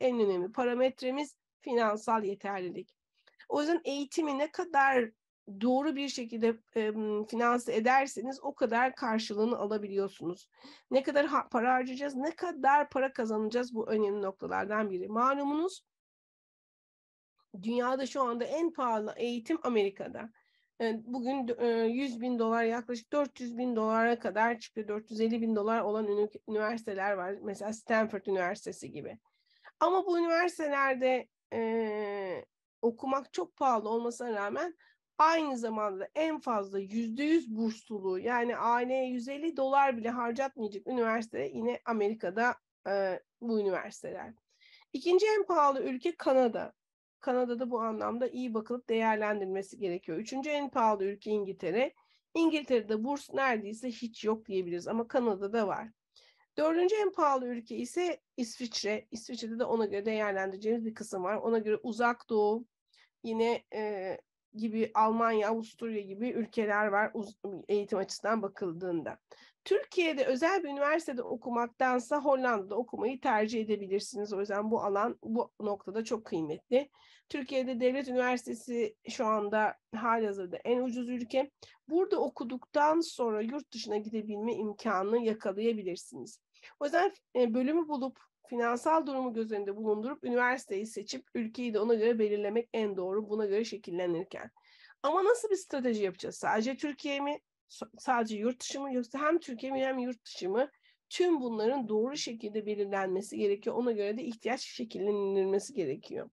en önemli parametremiz finansal yeterlilik. O yüzden eğitimi ne kadar doğru bir şekilde e, finanse ederseniz o kadar karşılığını alabiliyorsunuz. Ne kadar ha- para harcayacağız, ne kadar para kazanacağız bu önemli noktalardan biri. Malumunuz dünyada şu anda en pahalı eğitim Amerika'da. E, bugün e, 100 bin dolar yaklaşık 400 bin dolara kadar çıkıyor. 450 bin dolar olan üniversiteler var. Mesela Stanford Üniversitesi gibi. Ama bu üniversitelerde e, okumak çok pahalı olmasına rağmen aynı zamanda en fazla yüzde yüz burslulu yani aileye 150 dolar bile harcatmayacak üniversite yine Amerika'da e, bu üniversiteler. İkinci en pahalı ülke Kanada. Kanada'da bu anlamda iyi bakılıp değerlendirilmesi gerekiyor. Üçüncü en pahalı ülke İngiltere. İngiltere'de burs neredeyse hiç yok diyebiliriz ama Kanada'da var. Dördüncü en pahalı ülke ise İsviçre. İsviçre'de de ona göre değerlendireceğimiz bir kısım var. Ona göre uzak doğu, yine e, gibi Almanya, Avusturya gibi ülkeler var eğitim açısından bakıldığında. Türkiye'de özel bir üniversitede okumaktansa Hollanda'da okumayı tercih edebilirsiniz. O yüzden bu alan bu noktada çok kıymetli. Türkiye'de devlet üniversitesi şu anda halihazırda en ucuz ülke. Burada okuduktan sonra yurt dışına gidebilme imkanını yakalayabilirsiniz. O yüzden e, bölümü bulup finansal durumu göz önünde bulundurup üniversiteyi seçip ülkeyi de ona göre belirlemek en doğru buna göre şekillenirken. Ama nasıl bir strateji yapacağız? Sadece Türkiye mi? Sadece yurt dışı mı? Yoksa hem Türkiye mi hem yurt dışı mı? Tüm bunların doğru şekilde belirlenmesi gerekiyor. Ona göre de ihtiyaç şekillendirilmesi gerekiyor.